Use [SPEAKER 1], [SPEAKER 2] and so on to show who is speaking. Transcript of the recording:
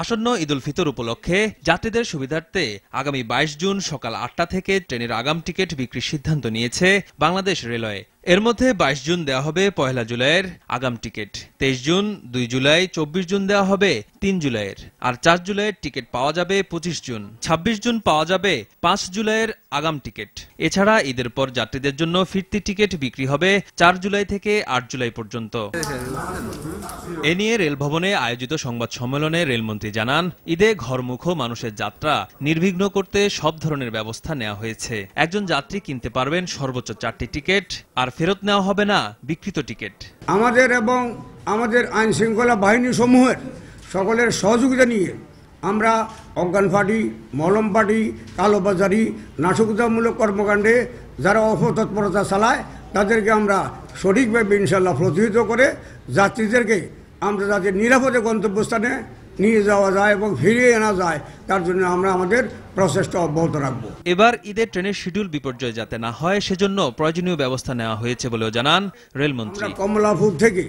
[SPEAKER 1] আসন্ন ঈদুল ফিতর উপলক্ষে যাত্রীদের সুবিধার্থে আগামী বাইশ জুন সকাল আটটা থেকে ট্রেনের আগাম টিকিট বিক্রির সিদ্ধান্ত নিয়েছে বাংলাদেশ রেলওয়ে এর মধ্যে বাইশ জুন দেওয়া হবে পয়লা জুলাইয়ের আগাম টিকিট তেইশ জুন দুই জুলাই চব্বিশ জুন দেওয়া হবে তিন জুলাইয়ের আর চার জুলাইয়ের টিকিট পাওয়া যাবে পঁচিশ জুন ২৬ জুন পাওয়া যাবে পাঁচ জুলাইয়ের আগাম টিকিট এছাড়া ঈদের পর যাত্রীদের জন্য ফিরতি টিকিট বিক্রি হবে চার জুলাই থেকে আট জুলাই পর্যন্ত এ নিয়ে রেল ভবনে আয়োজিত সংবাদ সম্মেলনে রেলমন্ত্রী জানান ঈদে ঘরমুখো মানুষের যাত্রা নির্বিঘ্ন করতে সব ধরনের ব্যবস্থা নেওয়া হয়েছে একজন যাত্রী কিনতে পারবেন সর্বোচ্চ চারটি টিকিট আর ফেরত নেওয়া হবে না বিকৃত টিকিট
[SPEAKER 2] আমাদের এবং আমাদের আইন শৃঙ্খলা বাহিনী সমূহের সকলের সহযোগিতা নিয়ে আমরা অজ্ঞান পার্টি মলম পার্টি কালোবাজারি নাশকতামূলক কর্মকাণ্ডে যারা অপতৎপরতা চালায় তাদেরকে আমরা সঠিকভাবে ইনশাল্লাহ প্রতিহিত করে যাত্রীদেরকে আমরা যাতে নিরাপদে গন্তব্যস্থানে নিয়ে যাওয়া যায় এবং ফিরিয়ে আনা যায় তার জন্য আমরা আমাদের প্রচেষ্টা অব্যাহত রাখবো
[SPEAKER 1] এবার ঈদের ট্রেনের শিডিউল বিপর্যয় যাতে না হয় সেজন্য প্রয়োজনীয় ব্যবস্থা নেওয়া হয়েছে বলেও জানান রেলমন্ত্রী
[SPEAKER 2] কমলাপুর থেকে